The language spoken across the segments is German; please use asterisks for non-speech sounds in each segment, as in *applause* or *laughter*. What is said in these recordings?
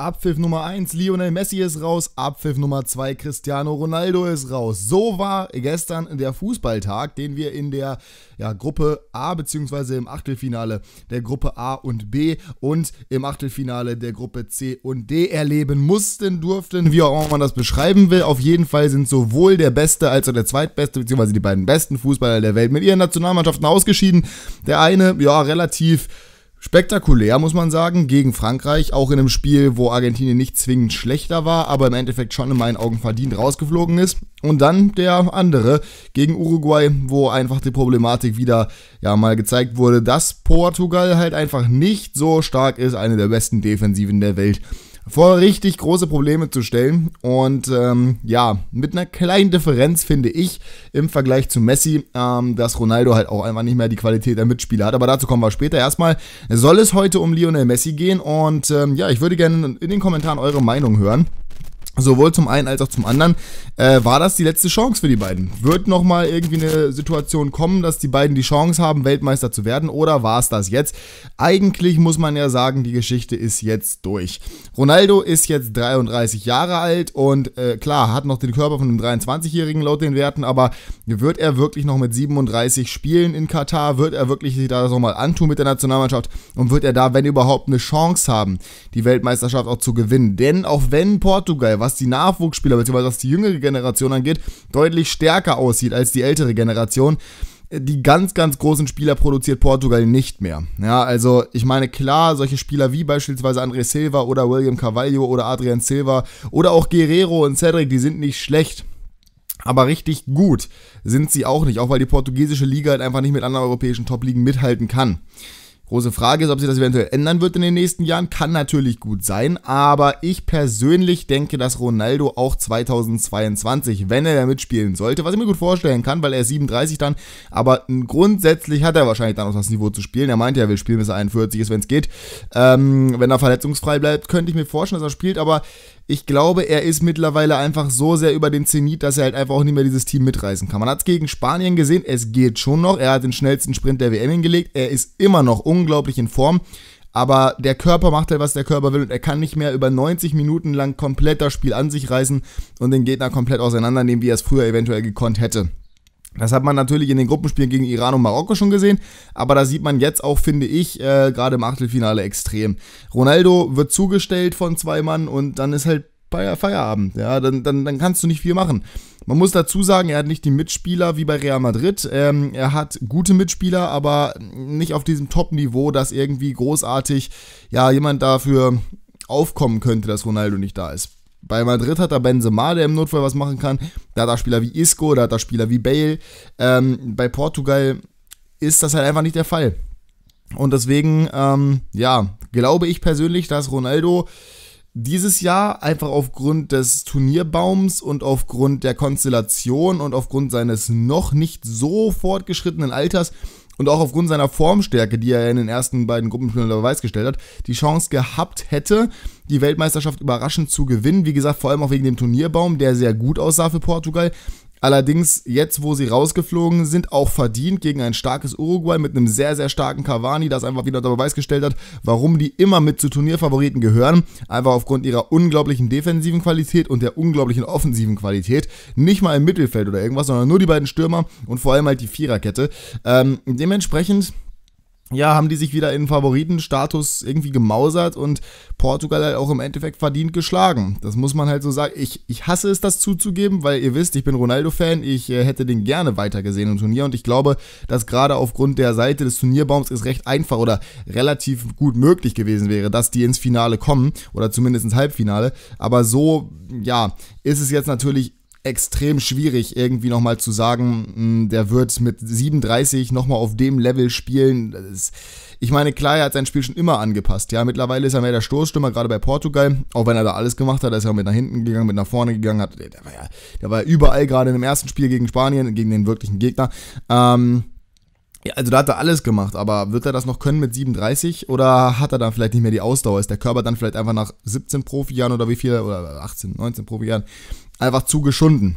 Abpfiff Nummer 1, Lionel Messi ist raus. Abpfiff Nummer 2, Cristiano Ronaldo ist raus. So war gestern der Fußballtag, den wir in der ja, Gruppe A bzw. im Achtelfinale der Gruppe A und B und im Achtelfinale der Gruppe C und D erleben mussten, durften, wie auch immer man das beschreiben will. Auf jeden Fall sind sowohl der beste als auch der zweitbeste bzw. die beiden besten Fußballer der Welt mit ihren Nationalmannschaften ausgeschieden. Der eine, ja, relativ Spektakulär, muss man sagen, gegen Frankreich, auch in einem Spiel, wo Argentinien nicht zwingend schlechter war, aber im Endeffekt schon in meinen Augen verdient rausgeflogen ist. Und dann der andere gegen Uruguay, wo einfach die Problematik wieder ja mal gezeigt wurde, dass Portugal halt einfach nicht so stark ist, eine der besten Defensiven der Welt vor richtig große Probleme zu stellen. Und ähm, ja, mit einer kleinen Differenz finde ich im Vergleich zu Messi, ähm, dass Ronaldo halt auch einfach nicht mehr die Qualität der Mitspieler hat. Aber dazu kommen wir später. Erstmal soll es heute um Lionel Messi gehen. Und ähm, ja, ich würde gerne in den Kommentaren eure Meinung hören sowohl zum einen als auch zum anderen, äh, war das die letzte Chance für die beiden. Wird nochmal irgendwie eine Situation kommen, dass die beiden die Chance haben, Weltmeister zu werden, oder war es das jetzt? Eigentlich muss man ja sagen, die Geschichte ist jetzt durch. Ronaldo ist jetzt 33 Jahre alt und äh, klar, hat noch den Körper von einem 23-Jährigen laut den Werten, aber wird er wirklich noch mit 37 spielen in Katar? Wird er wirklich sich da nochmal antun mit der Nationalmannschaft? Und wird er da, wenn überhaupt, eine Chance haben, die Weltmeisterschaft auch zu gewinnen? Denn auch wenn Portugal, was was die Nachwuchsspieler bzw. was die jüngere Generation angeht, deutlich stärker aussieht als die ältere Generation die ganz, ganz großen Spieler produziert Portugal nicht mehr. Ja, also ich meine, klar, solche Spieler wie beispielsweise André Silva oder William Carvalho oder Adrian Silva oder auch Guerrero und Cedric, die sind nicht schlecht. Aber richtig gut sind sie auch nicht, auch weil die portugiesische Liga halt einfach nicht mit anderen europäischen Top-Ligen mithalten kann. Große Frage ist, ob sich das eventuell ändern wird in den nächsten Jahren. Kann natürlich gut sein, aber ich persönlich denke, dass Ronaldo auch 2022, wenn er da mitspielen sollte, was ich mir gut vorstellen kann, weil er ist 37 dann, aber grundsätzlich hat er wahrscheinlich dann auch das Niveau zu spielen. Er meinte, er will spielen, bis er 41 ist, wenn es geht. Ähm, wenn er verletzungsfrei bleibt, könnte ich mir vorstellen, dass er spielt, aber ich glaube, er ist mittlerweile einfach so sehr über den Zenit, dass er halt einfach auch nicht mehr dieses Team mitreißen kann. Man hat es gegen Spanien gesehen, es geht schon noch. Er hat den schnellsten Sprint der WM hingelegt. Er ist immer noch unglaublich in Form. Aber der Körper macht halt, was der Körper will und er kann nicht mehr über 90 Minuten lang komplett das Spiel an sich reißen und den Gegner komplett auseinandernehmen, wie er es früher eventuell gekonnt hätte. Das hat man natürlich in den Gruppenspielen gegen Iran und Marokko schon gesehen, aber da sieht man jetzt auch, finde ich, äh, gerade im Achtelfinale extrem. Ronaldo wird zugestellt von zwei Mann und dann ist halt Feierabend. Ja, dann, dann, dann kannst du nicht viel machen. Man muss dazu sagen, er hat nicht die Mitspieler wie bei Real Madrid. Ähm, er hat gute Mitspieler, aber nicht auf diesem Top-Niveau, dass irgendwie großartig ja jemand dafür aufkommen könnte, dass Ronaldo nicht da ist. Bei Madrid hat er Benzema, der im Notfall was machen kann. Da hat er Spieler wie Isco, da hat er Spieler wie Bale. Ähm, bei Portugal ist das halt einfach nicht der Fall. Und deswegen, ähm, ja, glaube ich persönlich, dass Ronaldo dieses Jahr einfach aufgrund des Turnierbaums und aufgrund der Konstellation und aufgrund seines noch nicht so fortgeschrittenen Alters und auch aufgrund seiner Formstärke, die er in den ersten beiden Gruppenspielen unter Beweis gestellt hat, die Chance gehabt hätte, die Weltmeisterschaft überraschend zu gewinnen. Wie gesagt, vor allem auch wegen dem Turnierbaum, der sehr gut aussah für Portugal. Allerdings jetzt, wo sie rausgeflogen sind, auch verdient gegen ein starkes Uruguay mit einem sehr, sehr starken Cavani, das einfach wieder unter Beweis gestellt hat, warum die immer mit zu Turnierfavoriten gehören. Einfach aufgrund ihrer unglaublichen defensiven Qualität und der unglaublichen offensiven Qualität. Nicht mal im Mittelfeld oder irgendwas, sondern nur die beiden Stürmer und vor allem halt die Viererkette. Ähm, dementsprechend ja, haben die sich wieder in Favoritenstatus irgendwie gemausert und Portugal halt auch im Endeffekt verdient geschlagen. Das muss man halt so sagen. Ich, ich hasse es, das zuzugeben, weil ihr wisst, ich bin Ronaldo-Fan, ich äh, hätte den gerne weitergesehen im Turnier und ich glaube, dass gerade aufgrund der Seite des Turnierbaums es recht einfach oder relativ gut möglich gewesen wäre, dass die ins Finale kommen oder zumindest ins Halbfinale. Aber so, ja, ist es jetzt natürlich extrem schwierig, irgendwie nochmal zu sagen, hm, der wird mit 37 nochmal auf dem Level spielen. Ist, ich meine, klar, er hat sein Spiel schon immer angepasst. Ja, mittlerweile ist er mehr der Stoßstürmer, gerade bei Portugal. Auch wenn er da alles gemacht hat, ist er mit nach hinten gegangen, mit nach vorne gegangen hat. Der war ja, der war überall, gerade im ersten Spiel gegen Spanien, gegen den wirklichen Gegner. Ähm, ja, also da hat er alles gemacht, aber wird er das noch können mit 37 oder hat er dann vielleicht nicht mehr die Ausdauer? Ist der Körper dann vielleicht einfach nach 17 Profi-Jahren oder wie viel, oder 18, 19 Profi-Jahren, einfach zugeschunden?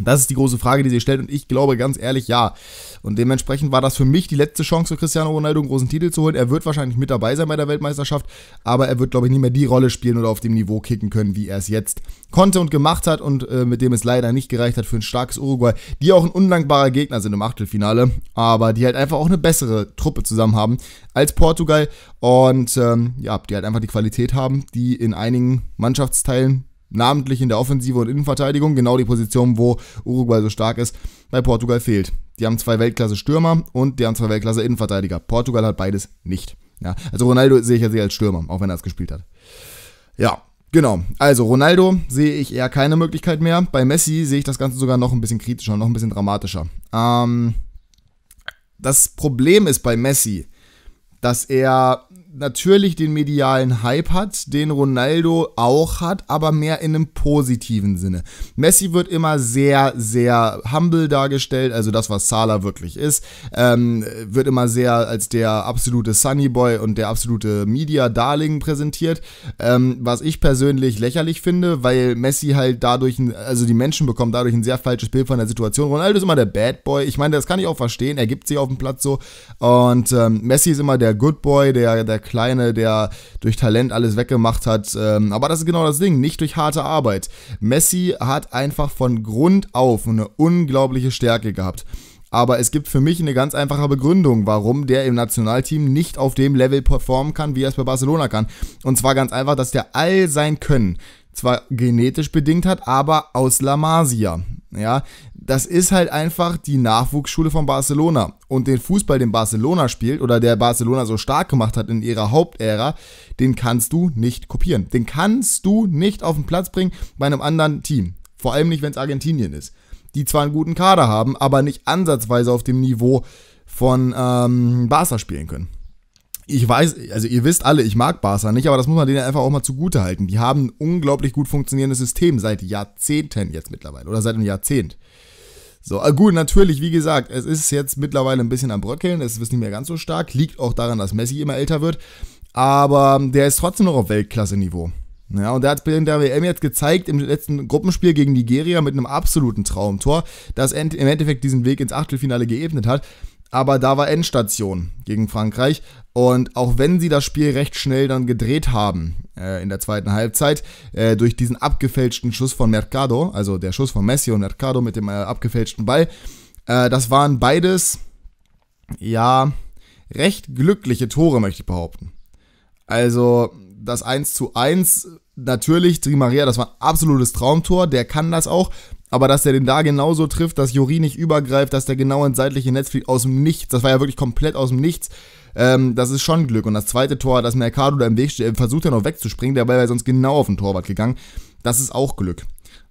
Das ist die große Frage, die sie stellt und ich glaube ganz ehrlich, ja. Und dementsprechend war das für mich die letzte Chance für Cristiano Ronaldo, einen großen Titel zu holen. Er wird wahrscheinlich mit dabei sein bei der Weltmeisterschaft, aber er wird, glaube ich, nie mehr die Rolle spielen oder auf dem Niveau kicken können, wie er es jetzt konnte und gemacht hat und äh, mit dem es leider nicht gereicht hat für ein starkes Uruguay, die auch ein undankbarer Gegner sind im Achtelfinale, aber die halt einfach auch eine bessere Truppe zusammen haben als Portugal und ähm, ja, die halt einfach die Qualität haben, die in einigen Mannschaftsteilen namentlich in der Offensive und Innenverteidigung, genau die Position, wo Uruguay so stark ist, bei Portugal fehlt. Die haben zwei Weltklasse-Stürmer und die haben zwei Weltklasse-Innenverteidiger. Portugal hat beides nicht. Ja, also Ronaldo sehe ich ja sehr als Stürmer, auch wenn er es gespielt hat. Ja, Genau, also Ronaldo sehe ich eher keine Möglichkeit mehr. Bei Messi sehe ich das Ganze sogar noch ein bisschen kritischer, noch ein bisschen dramatischer. Ähm, das Problem ist bei Messi, dass er natürlich den medialen Hype hat, den Ronaldo auch hat, aber mehr in einem positiven Sinne. Messi wird immer sehr, sehr humble dargestellt, also das, was Salah wirklich ist, ähm, wird immer sehr als der absolute Sunnyboy und der absolute Media-Darling präsentiert, ähm, was ich persönlich lächerlich finde, weil Messi halt dadurch, also die Menschen bekommen dadurch ein sehr falsches Bild von der Situation. Ronaldo ist immer der Bad Boy, ich meine, das kann ich auch verstehen, er gibt sich auf dem Platz so und ähm, Messi ist immer der Good Boy, der, der Kleine, der durch Talent alles weggemacht hat. Ähm, aber das ist genau das Ding, nicht durch harte Arbeit. Messi hat einfach von Grund auf eine unglaubliche Stärke gehabt. Aber es gibt für mich eine ganz einfache Begründung, warum der im Nationalteam nicht auf dem Level performen kann, wie er es bei Barcelona kann. Und zwar ganz einfach, dass der all sein Können zwar genetisch bedingt hat, aber aus La Masia. Ja, das ist halt einfach die Nachwuchsschule von Barcelona. Und den Fußball, den Barcelona spielt oder der Barcelona so stark gemacht hat in ihrer Hauptära, den kannst du nicht kopieren. Den kannst du nicht auf den Platz bringen bei einem anderen Team. Vor allem nicht, wenn es Argentinien ist. Die zwar einen guten Kader haben, aber nicht ansatzweise auf dem Niveau von ähm, Barca spielen können. Ich weiß, also ihr wisst alle, ich mag Barca nicht, aber das muss man denen einfach auch mal zugute halten. Die haben ein unglaublich gut funktionierendes System seit Jahrzehnten jetzt mittlerweile oder seit einem Jahrzehnt. So, ah, gut, natürlich, wie gesagt, es ist jetzt mittlerweile ein bisschen am Bröckeln, es ist nicht mehr ganz so stark, liegt auch daran, dass Messi immer älter wird, aber der ist trotzdem noch auf Weltklasse-Niveau. Ja, und der hat in der WM jetzt gezeigt, im letzten Gruppenspiel gegen Nigeria mit einem absoluten Traumtor, das im Endeffekt diesen Weg ins Achtelfinale geebnet hat. Aber da war Endstation gegen Frankreich. Und auch wenn sie das Spiel recht schnell dann gedreht haben, äh, in der zweiten Halbzeit äh, durch diesen abgefälschten Schuss von Mercado, also der Schuss von Messi und Mercado mit dem äh, abgefälschten Ball. Äh, das waren beides, ja, recht glückliche Tore, möchte ich behaupten. Also das 1 zu 1, natürlich, Trimaria, das war ein absolutes Traumtor, der kann das auch. Aber dass der den da genauso trifft, dass Juri nicht übergreift, dass der genau ins seitliche Netz fliegt, aus dem Nichts, das war ja wirklich komplett aus dem Nichts. Ähm, das ist schon Glück. Und das zweite Tor, dass Mercado da im Weg steht, versucht er noch wegzuspringen, der wäre sonst genau auf den Torwart gegangen. Das ist auch Glück.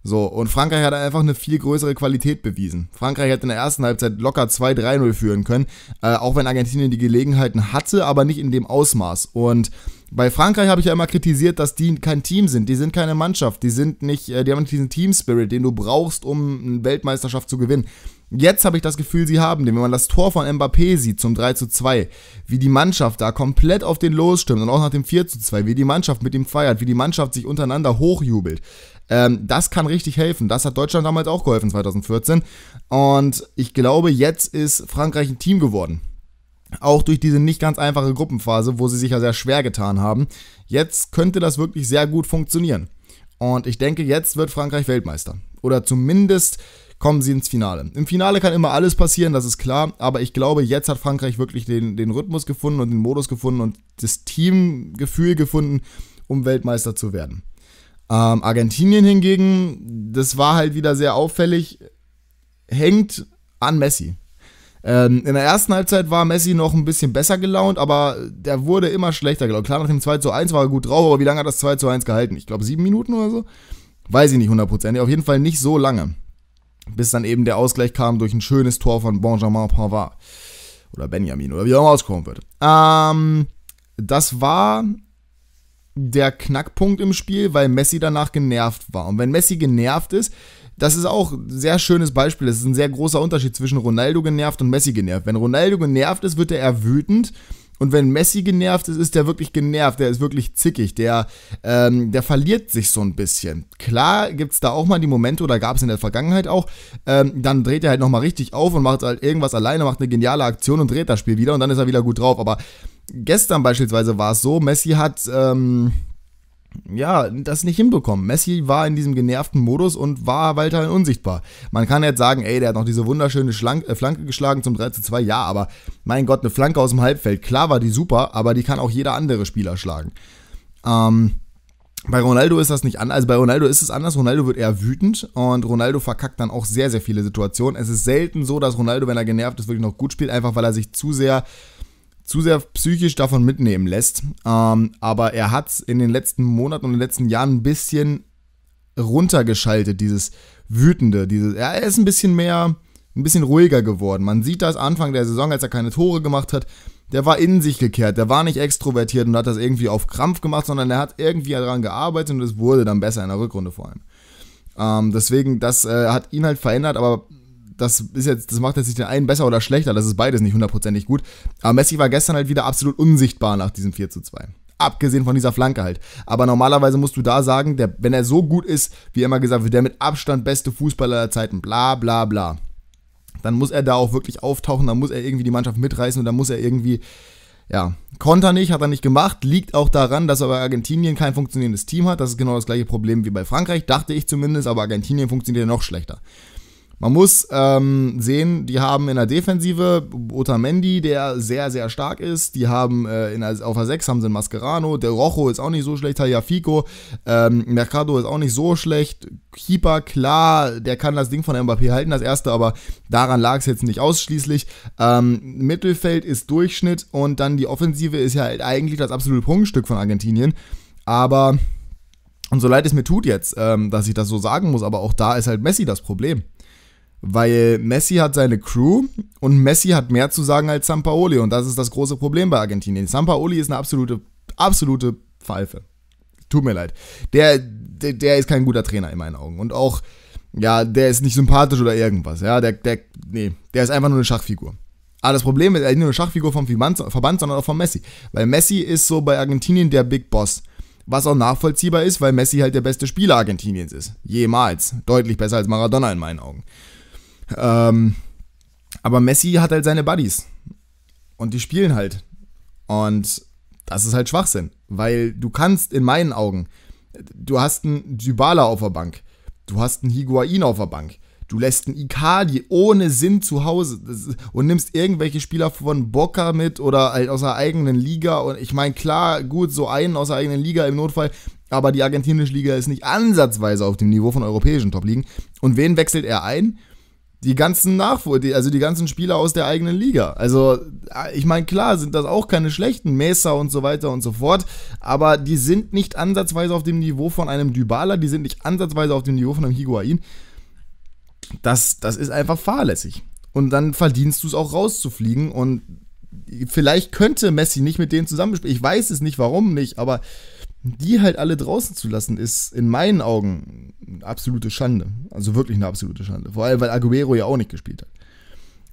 So, und Frankreich hat einfach eine viel größere Qualität bewiesen. Frankreich hätte in der ersten Halbzeit locker 2-3-0 führen können, äh, auch wenn Argentinien die Gelegenheiten hatte, aber nicht in dem Ausmaß. Und bei Frankreich habe ich ja immer kritisiert, dass die kein Team sind, die sind keine Mannschaft, die sind nicht, äh, die haben nicht diesen Team-Spirit, den du brauchst, um eine Weltmeisterschaft zu gewinnen. Jetzt habe ich das Gefühl, sie haben den. Wenn man das Tor von Mbappé sieht zum 3 zu 2, wie die Mannschaft da komplett auf den losstürmt und auch nach dem 4 zu 2, wie die Mannschaft mit ihm feiert, wie die Mannschaft sich untereinander hochjubelt. Ähm, das kann richtig helfen. Das hat Deutschland damals auch geholfen 2014. Und ich glaube, jetzt ist Frankreich ein Team geworden. Auch durch diese nicht ganz einfache Gruppenphase, wo sie sich ja sehr schwer getan haben. Jetzt könnte das wirklich sehr gut funktionieren. Und ich denke, jetzt wird Frankreich Weltmeister. Oder zumindest kommen sie ins Finale. Im Finale kann immer alles passieren, das ist klar, aber ich glaube, jetzt hat Frankreich wirklich den, den Rhythmus gefunden und den Modus gefunden und das Teamgefühl gefunden, um Weltmeister zu werden. Ähm, Argentinien hingegen, das war halt wieder sehr auffällig, hängt an Messi. Ähm, in der ersten Halbzeit war Messi noch ein bisschen besser gelaunt, aber der wurde immer schlechter gelaunt. Klar, nach dem 2 zu 1 war er gut drauf, aber wie lange hat das 2 zu 1 gehalten? Ich glaube, sieben Minuten oder so? Weiß ich nicht hundertprozentig. Auf jeden Fall nicht so lange bis dann eben der Ausgleich kam durch ein schönes Tor von Benjamin Pavard. Oder Benjamin, oder wie auch immer ausgekommen wird. Ähm, das war der Knackpunkt im Spiel, weil Messi danach genervt war. Und wenn Messi genervt ist, das ist auch ein sehr schönes Beispiel. Das ist ein sehr großer Unterschied zwischen Ronaldo genervt und Messi genervt. Wenn Ronaldo genervt ist, wird er wütend und wenn Messi genervt ist, ist der wirklich genervt, der ist wirklich zickig, der, ähm, der verliert sich so ein bisschen. Klar gibt es da auch mal die Momente, oder gab es in der Vergangenheit auch, ähm, dann dreht er halt nochmal richtig auf und macht halt irgendwas alleine, macht eine geniale Aktion und dreht das Spiel wieder und dann ist er wieder gut drauf. Aber gestern beispielsweise war es so, Messi hat ähm, ja, das nicht hinbekommen. Messi war in diesem genervten Modus und war weiterhin unsichtbar. Man kann jetzt sagen, ey, der hat noch diese wunderschöne Schlank äh, Flanke geschlagen zum 3 zu 2. Ja, aber mein Gott, eine Flanke aus dem Halbfeld. Klar war die super, aber die kann auch jeder andere Spieler schlagen. Ähm, bei Ronaldo ist das nicht anders. Also bei Ronaldo ist es anders. Ronaldo wird eher wütend und Ronaldo verkackt dann auch sehr, sehr viele Situationen. Es ist selten so, dass Ronaldo, wenn er genervt ist, wirklich noch gut spielt, einfach weil er sich zu sehr zu sehr psychisch davon mitnehmen lässt. Ähm, aber er hat es in den letzten Monaten und den letzten Jahren ein bisschen runtergeschaltet, dieses Wütende, dieses. Er ist ein bisschen mehr, ein bisschen ruhiger geworden. Man sieht das Anfang der Saison, als er keine Tore gemacht hat. Der war in sich gekehrt, der war nicht extrovertiert und hat das irgendwie auf Krampf gemacht, sondern er hat irgendwie daran gearbeitet und es wurde dann besser in der Rückrunde vor allem. Ähm, deswegen, das äh, hat ihn halt verändert, aber das ist jetzt, das macht jetzt nicht den einen besser oder schlechter, das ist beides nicht hundertprozentig gut. Aber Messi war gestern halt wieder absolut unsichtbar nach diesem 4 zu 2. Abgesehen von dieser Flanke halt. Aber normalerweise musst du da sagen, der, wenn er so gut ist, wie immer gesagt wird, der mit Abstand beste Fußballer der Zeiten, bla bla bla. Dann muss er da auch wirklich auftauchen, dann muss er irgendwie die Mannschaft mitreißen und dann muss er irgendwie, ja, konnte nicht, hat er nicht gemacht. Liegt auch daran, dass er bei Argentinien kein funktionierendes Team hat. Das ist genau das gleiche Problem wie bei Frankreich, dachte ich zumindest, aber Argentinien funktioniert ja noch schlechter. Man muss ähm, sehen, die haben in der Defensive Otamendi, der sehr, sehr stark ist. Die haben äh, in auf der 6 haben sie Mascherano. Der Rojo ist auch nicht so schlecht. Tajafico. Ähm, Mercado ist auch nicht so schlecht. Keeper, klar, der kann das Ding von Mbappé halten, das erste, aber daran lag es jetzt nicht ausschließlich. Ähm, Mittelfeld ist Durchschnitt und dann die Offensive ist ja halt eigentlich das absolute Prunkstück von Argentinien. Aber, und so leid es mir tut jetzt, ähm, dass ich das so sagen muss, aber auch da ist halt Messi das Problem weil Messi hat seine Crew und Messi hat mehr zu sagen als Sampaoli und das ist das große Problem bei Argentinien. Sampaoli ist eine absolute, absolute Pfeife. Tut mir leid. Der, der, der ist kein guter Trainer in meinen Augen und auch, ja, der ist nicht sympathisch oder irgendwas. Ja, der, der, nee, der ist einfach nur eine Schachfigur. Aber das Problem ist, er ist nicht nur eine Schachfigur vom Verband, sondern auch von Messi. Weil Messi ist so bei Argentinien der Big Boss. Was auch nachvollziehbar ist, weil Messi halt der beste Spieler Argentiniens ist. Jemals. Deutlich besser als Maradona in meinen Augen. Ähm, aber Messi hat halt seine Buddies. Und die spielen halt. Und das ist halt Schwachsinn. Weil du kannst in meinen Augen, du hast einen Dybala auf der Bank. Du hast einen Higuain auf der Bank. Du lässt einen Icardi ohne Sinn zu Hause und nimmst irgendwelche Spieler von Boca mit oder halt aus der eigenen Liga. Und ich meine, klar, gut, so einen aus der eigenen Liga im Notfall, aber die argentinische Liga ist nicht ansatzweise auf dem Niveau von europäischen Top-Ligen. Und wen wechselt er ein? die ganzen Nachwuchs, also die ganzen Spieler aus der eigenen Liga. Also, ah, ich meine, klar sind das auch keine schlechten, Mesa und so weiter und so fort, aber die sind nicht ansatzweise auf dem Niveau von einem Dybala, die sind nicht ansatzweise auf dem Niveau von einem Higuain. Das, das ist einfach fahrlässig. Und dann verdienst du es auch rauszufliegen und vielleicht könnte Messi nicht mit denen zusammenspielen. Ich weiß es nicht, warum nicht, aber die halt alle draußen zu lassen, ist in meinen Augen eine absolute Schande. Also wirklich eine absolute Schande. Vor allem, weil Aguero ja auch nicht gespielt hat.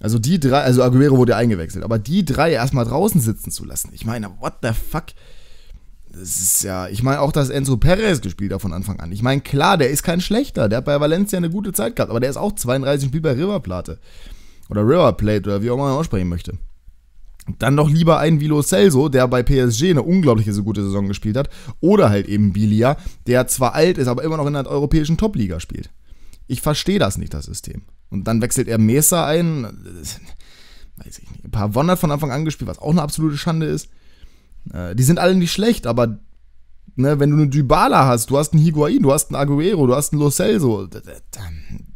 Also die drei, also Aguero wurde ja eingewechselt, aber die drei erstmal draußen sitzen zu lassen. Ich meine, what the fuck? Das ist ja, ich meine auch, dass Enzo Perez gespielt hat von Anfang an. Ich meine, klar, der ist kein schlechter. Der hat bei Valencia eine gute Zeit gehabt, aber der ist auch 32 Spiel bei River Plate. Oder River Plate oder wie auch immer man aussprechen möchte dann noch lieber einen Vilo Celso, der bei PSG eine unglaubliche so gute Saison gespielt hat, oder halt eben Bilia, der zwar alt ist, aber immer noch in der europäischen Top-Liga spielt. Ich verstehe das nicht, das System. Und dann wechselt er Mesa ein, weiß ich nicht, ein paar hat von Anfang an gespielt, was auch eine absolute Schande ist. Äh, die sind alle nicht schlecht, aber ne, wenn du einen Dybala hast, du hast einen Higuain, du hast einen Aguero, du hast einen Lo Celso,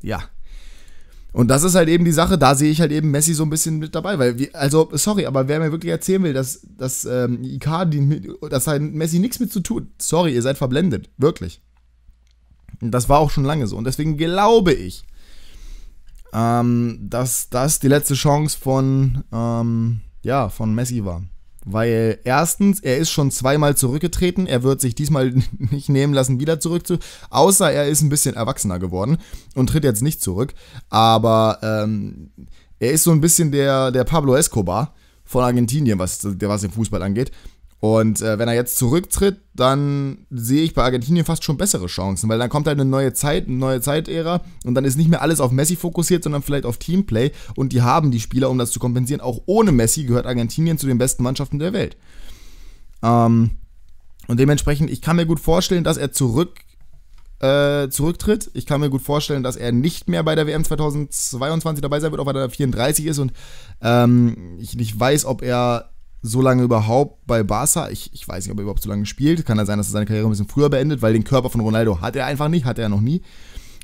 ja, und das ist halt eben die Sache, da sehe ich halt eben Messi so ein bisschen mit dabei, weil, wir, also, sorry, aber wer mir wirklich erzählen will, dass, dass ähm, Icardi, dass halt Messi nichts mit zu tun, sorry, ihr seid verblendet, wirklich. Und das war auch schon lange so. Und deswegen glaube ich, ähm, dass das die letzte Chance von, ähm, ja, von Messi war. Weil erstens, er ist schon zweimal zurückgetreten, er wird sich diesmal *laughs* nicht nehmen lassen, wieder zurückzutreten. Außer er ist ein bisschen erwachsener geworden und tritt jetzt nicht zurück. Aber ähm, er ist so ein bisschen der, der Pablo Escobar von Argentinien, was, was den Fußball angeht. Und äh, wenn er jetzt zurücktritt, dann sehe ich bei Argentinien fast schon bessere Chancen, weil dann kommt halt eine neue Zeit, eine neue Zeitära und dann ist nicht mehr alles auf Messi fokussiert, sondern vielleicht auf Teamplay und die haben die Spieler, um das zu kompensieren. Auch ohne Messi gehört Argentinien zu den besten Mannschaften der Welt. Ähm, und dementsprechend, ich kann mir gut vorstellen, dass er zurück, äh, zurücktritt. Ich kann mir gut vorstellen, dass er nicht mehr bei der WM 2022 dabei sein wird, auch weil er 34 ist und ähm, ich nicht weiß, ob er so lange überhaupt bei Barca. Ich, ich weiß nicht, ob er überhaupt so lange spielt. Kann ja sein, dass er seine Karriere ein bisschen früher beendet, weil den Körper von Ronaldo hat er einfach nicht, hat er noch nie.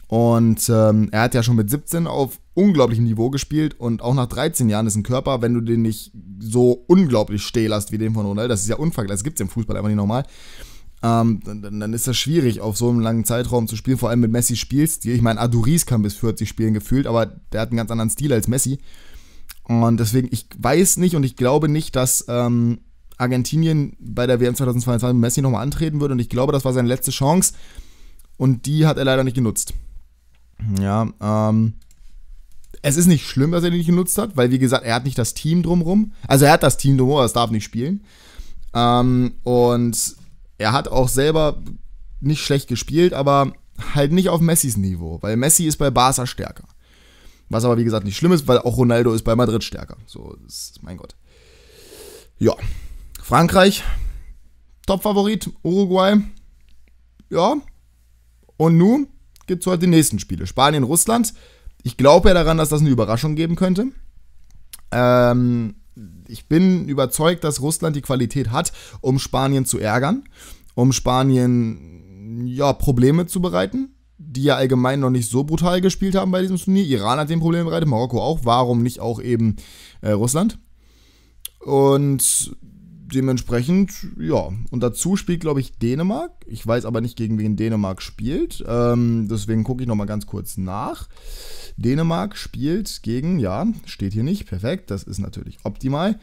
Und ähm, er hat ja schon mit 17 auf unglaublichem Niveau gespielt und auch nach 13 Jahren ist ein Körper, wenn du den nicht so unglaublich stehl hast wie den von Ronaldo, das ist ja unvergleichbar, das gibt es im Fußball einfach nicht normal, ähm, dann, dann, ist das schwierig, auf so einem langen Zeitraum zu spielen, vor allem mit Messi spielst. Ich meine, Aduris kann bis 40 spielen gefühlt, aber der hat einen ganz anderen Stil als Messi. Und deswegen, ich weiß nicht und ich glaube nicht, dass ähm, Argentinien bei der WM 2022 mit Messi nochmal antreten würde. Und ich glaube, das war seine letzte Chance. Und die hat er leider nicht genutzt. Ja, ähm, es ist nicht schlimm, dass er die nicht genutzt hat, weil wie gesagt, er hat nicht das Team drumrum. Also er hat das Team drumrum, aber es darf nicht spielen. Ähm, und er hat auch selber nicht schlecht gespielt, aber halt nicht auf Messis Niveau, weil Messi ist bei Barca stärker. Was aber, wie gesagt, nicht schlimm ist, weil auch Ronaldo ist bei Madrid stärker. So, ist, mein Gott. Ja. Frankreich, Topfavorit, Uruguay. Ja. Und nun gibt es heute die nächsten Spiele. Spanien, Russland. Ich glaube ja daran, dass das eine Überraschung geben könnte. Ähm, ich bin überzeugt, dass Russland die Qualität hat, um Spanien zu ärgern, um Spanien ja, Probleme zu bereiten die ja allgemein noch nicht so brutal gespielt haben bei diesem Turnier. Iran hat den Problem bereitet, Marokko auch. Warum nicht auch eben äh, Russland? Und dementsprechend, ja. Und dazu spielt, glaube ich, Dänemark. Ich weiß aber nicht, gegen wen Dänemark spielt. Ähm, deswegen gucke ich nochmal ganz kurz nach. Dänemark spielt gegen, ja, steht hier nicht, perfekt, das ist natürlich optimal.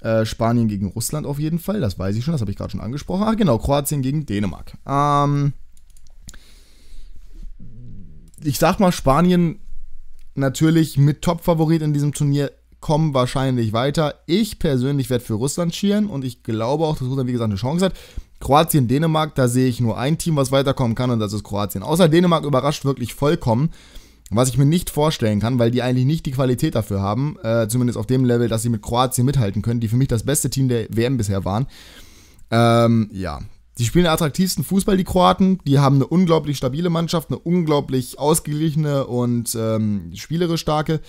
Äh, Spanien gegen Russland auf jeden Fall, das weiß ich schon, das habe ich gerade schon angesprochen. Ach genau, Kroatien gegen Dänemark. Ähm, ich sag mal, Spanien natürlich mit Top-Favorit in diesem Turnier kommen wahrscheinlich weiter. Ich persönlich werde für Russland schieren und ich glaube auch, dass Russland, wie gesagt, eine Chance hat. Kroatien, Dänemark, da sehe ich nur ein Team, was weiterkommen kann und das ist Kroatien. Außer Dänemark überrascht wirklich vollkommen, was ich mir nicht vorstellen kann, weil die eigentlich nicht die Qualität dafür haben, äh, zumindest auf dem Level, dass sie mit Kroatien mithalten können, die für mich das beste Team der WM bisher waren. Ähm, ja, die spielen den attraktivsten Fußball, die Kroaten. Die haben eine unglaublich stabile Mannschaft, eine unglaublich ausgeglichene und ähm, spielerisch starke.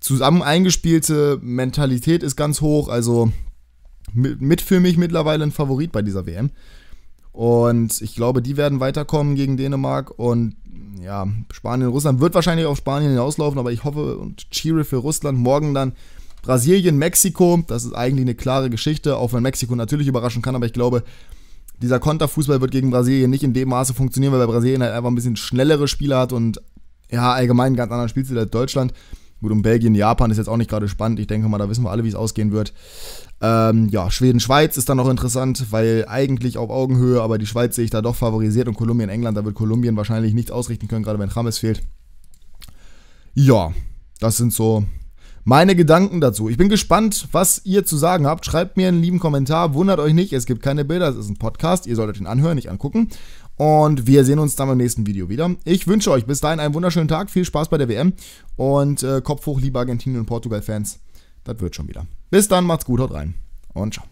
Zusammen eingespielte Mentalität ist ganz hoch. Also mit, mit für mich mittlerweile ein Favorit bei dieser WM. Und ich glaube, die werden weiterkommen gegen Dänemark. Und ja, Spanien, und Russland wird wahrscheinlich auf Spanien hinauslaufen, aber ich hoffe und cheere für Russland. Morgen dann Brasilien, Mexiko. Das ist eigentlich eine klare Geschichte, auch wenn Mexiko natürlich überraschen kann, aber ich glaube, dieser Konterfußball wird gegen Brasilien nicht in dem Maße funktionieren, weil Brasilien halt einfach ein bisschen schnellere Spieler hat und ja, allgemein einen ganz anderen Spielstil als Deutschland. Gut, um Belgien, Japan ist jetzt auch nicht gerade spannend. Ich denke mal, da wissen wir alle, wie es ausgehen wird. Ähm, ja, Schweden, Schweiz ist dann noch interessant, weil eigentlich auf Augenhöhe, aber die Schweiz sehe ich da doch favorisiert und Kolumbien, England, da wird Kolumbien wahrscheinlich nichts ausrichten können, gerade wenn Rames fehlt. Ja, das sind so meine Gedanken dazu. Ich bin gespannt, was ihr zu sagen habt. Schreibt mir einen lieben Kommentar. Wundert euch nicht, es gibt keine Bilder, es ist ein Podcast. Ihr solltet ihn anhören, nicht angucken. Und wir sehen uns dann beim nächsten Video wieder. Ich wünsche euch bis dahin einen wunderschönen Tag, viel Spaß bei der WM und äh, Kopf hoch, liebe Argentinien- und Portugal-Fans. Das wird schon wieder. Bis dann, macht's gut, haut rein und ciao.